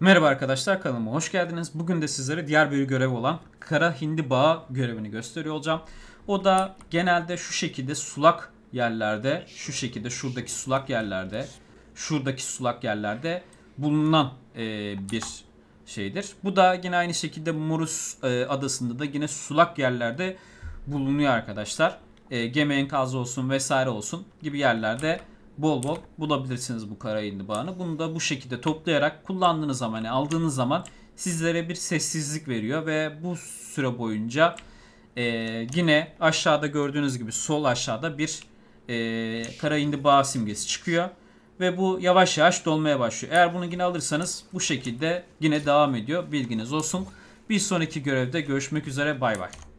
Merhaba arkadaşlar kanalıma hoş geldiniz. Bugün de sizlere diğer bir görev olan kara hindi bağı görevini gösteriyor olacağım. O da genelde şu şekilde sulak yerlerde, şu şekilde şuradaki sulak yerlerde, şuradaki sulak yerlerde bulunan e, bir şeydir. Bu da yine aynı şekilde Morus e, adasında da yine sulak yerlerde bulunuyor arkadaşlar. E, gemi enkazı olsun vesaire olsun gibi yerlerde bulunuyor bol bol bulabilirsiniz bu kara indibağını. Bunu da bu şekilde toplayarak kullandığınız zaman, yani aldığınız zaman sizlere bir sessizlik veriyor ve bu süre boyunca e, yine aşağıda gördüğünüz gibi sol aşağıda bir e, kara indibağa simgesi çıkıyor ve bu yavaş yavaş dolmaya başlıyor. Eğer bunu yine alırsanız bu şekilde yine devam ediyor. Bilginiz olsun. Bir sonraki görevde görüşmek üzere. Bay bay.